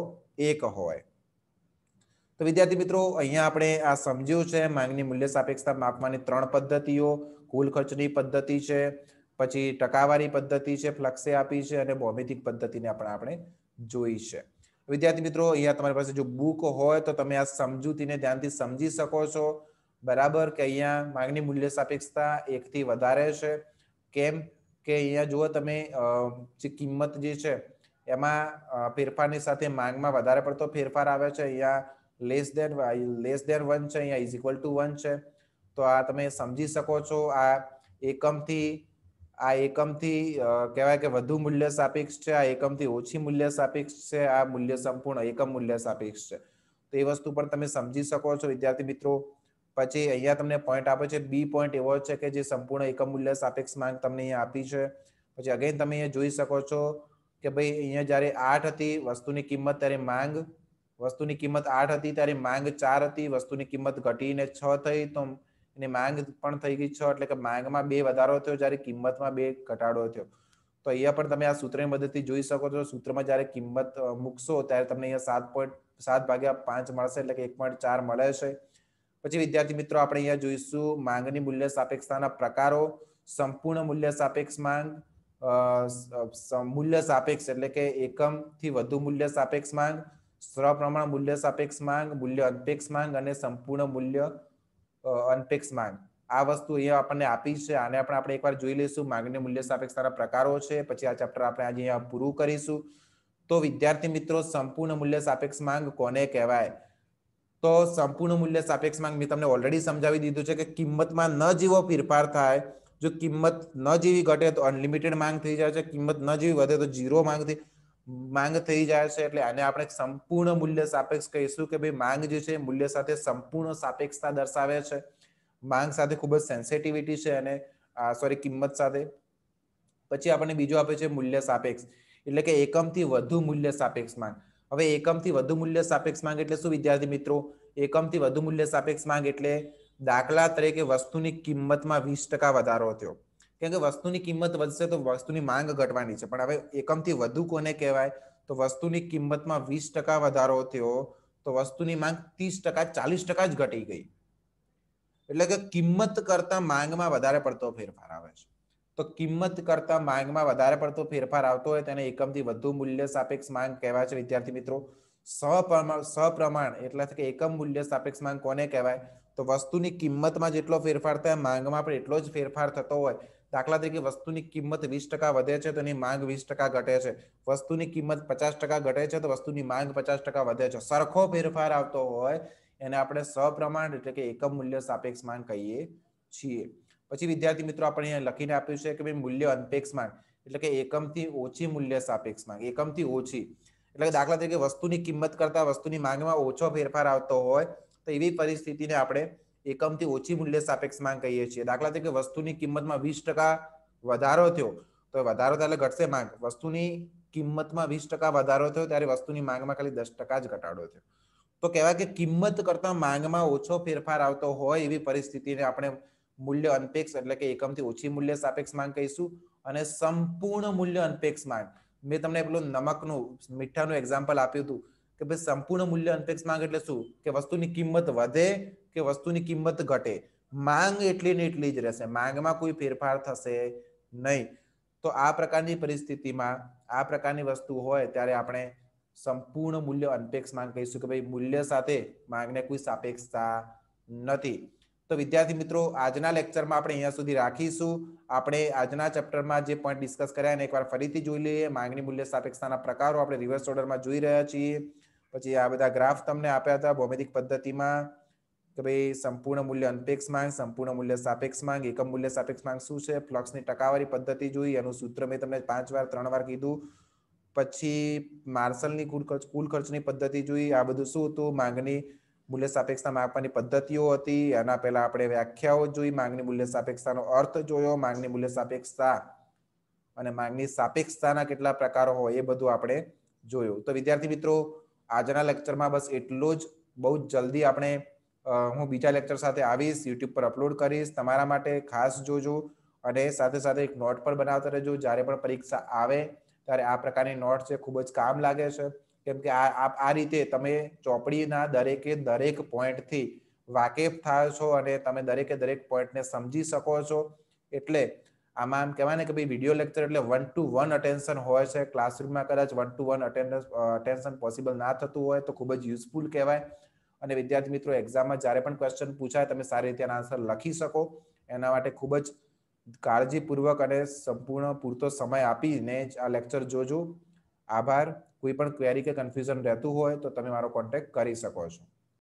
એક હોય તો વિદ્યાર્થી મિત્રો અહીંયા આપણે આ સમજ્યું છે માંગની મૂલ્ય સાપેક્ષતા માપવાની ત્રણ પદ્ધતિઓ કુલ ખર્ચની પદ્ધતિ છે પછી ટકાવારી પદ્ધતિ છે ફ્લક્સે આપી છે અને ભૌમિતિક પદ્ધતિને પણ આપણે જોઈ છે વિદ્યાર્થી મિત્રો અહીંયા તમારી પાસે જો બુક હોય તો તમે આ સમજૂતીને ધ્યાનથી સમજી શકો છો બરાબર કે અહીંયા માંગની મૂલ્ય સાપેક્ષતા એકથી વધારે છે કેમ કે અહીંયા જુઓ તમે જે કિંમત જે છે એમાં ફેરફારની સાથે માંગમાં વધારે પડતો ફેરફાર આવે છે અહીંયા less than less than one છે અહીંયા ઇઝ ઇક્વલ ટુ વન છે તો આ તમે સમજી શકો છો આ એકમથી આ એકમથી કહેવાય કે વધુ મૂલ્ય સાપેક્ષ છે આ એકમથી ઓછી મૂલ્ય સાપેક્ષ છે આ મૂલ્ય સંપૂર્ણ એકમ મૂલ્ય સાપેક્ષ છે તો એ વસ્તુ પણ તમે સમજી શકો છો વિદ્યાર્થી મિત્રો પછી અહીંયા તમને પોઈન્ટ આપે છે બી પોઈન્ટ એવો છે કે જે સંપૂર્ણ એકમ મૂલ્ય સાપેક્ષ માંગ તમને અહીંયા આપી છે પછી અગેન તમે અહીંયા જોઈ શકો છો કે ભાઈ અહીંયા જ્યારે આઠ હતી વસ્તુની કિંમત ત્યારે માંગ વસ્તુની કિંમત આઠ હતી ત્યારે માંગ ચાર હતી વસ્તુની કિંમત ઘટીને છ થઈ તો એની માંગ પણ થઈ ગઈ છ એટલે કે માંગમાં બે વધારો થયો જ્યારે કિંમતમાં બે ઘટાડો થયો તો અહીંયા પણ તમે આ સૂત્રની મદદથી જોઈ શકો છો સૂત્રમાં જ્યારે કિંમત મૂકશો ત્યારે તમને અહીંયા સાત પોઈન્ટ સાત ભાગ્યા પાંચ મળશે એટલે કે એક પોઈન્ટ ચાર મળે છે પછી વિદ્યાર્થી મિત્રો આપણે અહીંયા જોઈશું માંગની મૂલ્ય સાપેક્ષતાના પ્રકારો સંપૂર્ણ મૂલ્ય સાપેક્ષ માંગ મૂલ્ય સાપેક્ષ એટલે કે એકમ થી વધુ મૂલ્ય સાપેક્ષ માંગ સપ્રમાણ મૂલ્ય સાપેક્ષ માંગ મૂલ્ય અનપેક્ષ માંગ અને સંપૂર્ણ મૂલ્ય અનપેક્ષ માંગ આ વસ્તુ અહીંયા આપણને આપી છે આને આપણે આપણે એકવાર જોઈ લઈશું માંગની મૂલ્ય સાપેક્ષતાના પ્રકારો છે પછી આ ચેપ્ટર આપણે આજે અહીંયા પૂરું કરીશું તો વિદ્યાર્થી મિત્રો સંપૂર્ણ મૂલ્ય સાપેક્ષ માંગ કોને કહેવાય તો સંપૂર્ણ મૂલ્ય સાપેક્ષ માંગ મેં તમને ઓલરેડી સમજાવી દીધું છે કે કિંમતમાં ન જેવો ફેરફાર થાય જો કિંમત ન જેવી ઘટે તો અનલિમિટેડ માંગ થઈ જાય છે કિંમત ન જેવી વધે તો ઝીરો માંગ થઈ માંગ થઈ જાય છે એટલે આને આપણે સંપૂર્ણ મૂલ્ય સાપેક્ષ કહીશું કે ભાઈ માંગ જે છે મૂલ્ય સાથે સંપૂર્ણ સાપેક્ષતા દર્શાવે છે માંગ સાથે ખૂબ જ સેન્સિટિવિટી છે અને સોરી કિંમત સાથે પછી આપણને બીજો આપે છે મૂલ્ય સાપેક્ષ એટલે કે એકમથી વધુ મૂલ્ય સાપેક્ષ માંગ હવે એકમથી વધુ મૂલ્ય સાપેક્ષ માંગ એટલે શું વિદ્યાર્થી મિત્રો એકમથી વધુ મૂલ્ય સાપેક્ષ માંગ એટલે દાખલા તરીકે વસ્તુની કિંમતમાં વીસ ટકા વધારો થયો કેમ કે વસ્તુની કિંમત વધશે તો વસ્તુની માંગ ઘટવાની છે પણ હવે એકમથી વધુ કોને કહેવાય તો વસ્તુની કિંમતમાં વીસ ટકા વધારો થયો તો વસ્તુની માંગ ત્રીસ ટકા ચાલીસ ટકા જ ઘટી ગઈ એટલે કે કિંમત કરતા માંગમાં વધારે પડતો ફેરફાર આવે છે તો કિંમત કરતા માંગમાં વધારે પડતો ફેરફાર આવતો હોય તેને એકમથી વધુ મૂલ્ય સાપેક્ષ માંગ કહેવાય છે વિદ્યાર્થી મિત્રો સપ્રમાણ સપ્રમાણ એટલે કે એકમ મૂલ્ય સાપેક્ષ માંગ કોને કહેવાય તો વસ્તુની કિંમતમાં જેટલો ફેરફાર થાય માંગમાં પણ એટલો જ ફેરફાર થતો હોય દાખલા તરીકે વસ્તુની કિંમત વીસ ટકા વધે છે તો એની માંગ વીસ ટકા ઘટે છે વસ્તુની કિંમત પચાસ ટકા ઘટે છે તો વસ્તુની માંગ પચાસ ટકા વધે છે સરખો ફેરફાર આવતો હોય એને આપણે સપ્રમાણ એટલે કે એકમ મૂલ્ય સાપેક્ષ માંગ કહીએ છીએ પછી વિદ્યાર્થી મિત્રો આપણે અહીંયા લખીને આપ્યું છે કે ભાઈ મૂલ્ય અનપેક્ષ માંગ એટલે કે એકમથી ઓછી મૂલ્ય સાપેક્ષ માંગ એકમથી ઓછી એટલે કે દાખલા તરીકે વસ્તુની કિંમત કરતા વસ્તુની માંગમાં ઓછો ફેરફાર આવતો હોય તો એવી પરિસ્થિતિને આપણે એકમથી ઓછી મૂલ્ય સાપેક્ષ માંગ કહીએ છીએ દાખલા તરીકે વસ્તુની કિંમતમાં વીસ ટકા વધારો થયો તો વધારો ત્યારે ઘટશે માંગ વસ્તુની કિંમતમાં વીસ ટકા વધારો થયો ત્યારે વસ્તુની માંગમાં ખાલી દસ ટકા જ ઘટાડો થયો તો કહેવાય કે કિંમત કરતા માંગમાં ઓછો ફેરફાર આવતો હોય એવી પરિસ્થિતિને આપણે મૂલ્ય અનપેક્ષ એટલે કે એકમથી ઓછી મૂલ્ય સાપેક્ષ માંગ કહીશું અને સંપૂર્ણ મૂલ્ય અનપેક્ષ માંગ મેં તમને પેલું નમકનું મીઠાનું એક્ઝામ્પલ આપ્યું હતું કે ભાઈ સંપૂર્ણ મૂલ્ય અનપેક્ષ માંગ એટલે શું કે વસ્તુની કિંમત વધે કે વસ્તુની કિંમત ઘટે માંગ એટલી ને એટલી જ રહેશે માંગમાં કોઈ ફેરફાર થશે નહીં તો આ પ્રકારની પરિસ્થિતિમાં આ પ્રકારની વસ્તુ હોય ત્યારે આપણે સંપૂર્ણ મૂલ્ય અનપેક્ષ માંગ કહીશું કે ભાઈ મૂલ્ય સાથે માંગને કોઈ સાપેક્ષતા નથી તો વિદ્યાર્થી મિત્રો આજના લેક્ચરમાં આપણે અહીંયા સુધી રાખીશું આપણે આજના ચેપ્ટરમાં જે પોઈન્ટ ડિસ્કસ કર્યા એને એકવાર ફરીથી જોઈ લઈએ માંગણી મૂલ્ય સાપેક્ષતાના પ્રકારો આપણે રિવર્સ ઓર્ડરમાં જોઈ રહ્યા છીએ પછી આ બધા ગ્રાફ તમને આપ્યા હતા ભૌમિતિક પદ્ધતિમાં કે ભાઈ સંપૂર્ણ મૂલ્ય અનપેક્ષ માંગ સંપૂર્ણ મૂલ્ય સાપેક્ષ માંગ એકમ મૂલ્ય સાપેક્ષ માંગ શું છે ફ્લક્સની ટકાવારી પદ્ધતિ જોઈ એનું સૂત્ર મેં તમને પાંચ વાર ત્રણ વાર કીધું પછી માર્શલની કુલ ખર્ચ કુલ ખર્ચની પદ્ધતિ જોઈ આ બધું શું હતું માંગણી મૂલ્ય સાપેક્ષતા માપવાની પદ્ધતિઓ હતી એના પહેલા આપણે વ્યાખ્યાઓ જોઈ માંગની મૂલ્ય સાપેક્ષતાનો અર્થ જોયો માંગની મૂલ્ય સાપેક્ષતા અને માંગની સાપેક્ષતાના કેટલા પ્રકારો હોય એ બધું આપણે જોયું તો વિદ્યાર્થી મિત્રો આજના લેક્ચરમાં બસ એટલું જ બહુ જલ્દી આપણે હું બીજા લેક્ચર સાથે આવીશ યુટ્યુબ પર અપલોડ કરીશ તમારા માટે ખાસ જોજો અને સાથે સાથે એક નોટ પણ બનાવતા રહેજો જ્યારે પણ પરીક્ષા આવે ત્યારે આ પ્રકારની નોટ છે ખૂબ જ કામ લાગે છે કેમ કે આ આ રીતે તમે ચોપડીના દરેકે દરેક પોઈન્ટથી વાકેફ થાય છો અને તમે દરેકે દરેક પોઈન્ટને સમજી શકો છો એટલે આમાં આમ કહેવાય ને કે ભાઈ વિડીયો લેક્ચર એટલે વન ટુ વન અટેન્શન હોય છે ક્લાસરૂમમાં કદાચ one to one attendance attention possible ના થતું હોય તો ખૂબ જ યુઝફુલ કહેવાય અને વિદ્યાર્થી મિત્રો એક્ઝામમાં જ્યારે પણ ક્વેશ્ચન પૂછાય તમે સારી રીતે આન્સર લખી શકો એના માટે ખૂબ જ કાળજીપૂર્વક અને સંપૂર્ણ પૂરતો સમય આપીને જ આ લેક્ચર જોજો આભાર કોઈ પણ ક્વેરી કે કન્ફ્યુઝન રહેતું હોય તો તમે મારો કોન્ટેક્ટ કરી શકો છો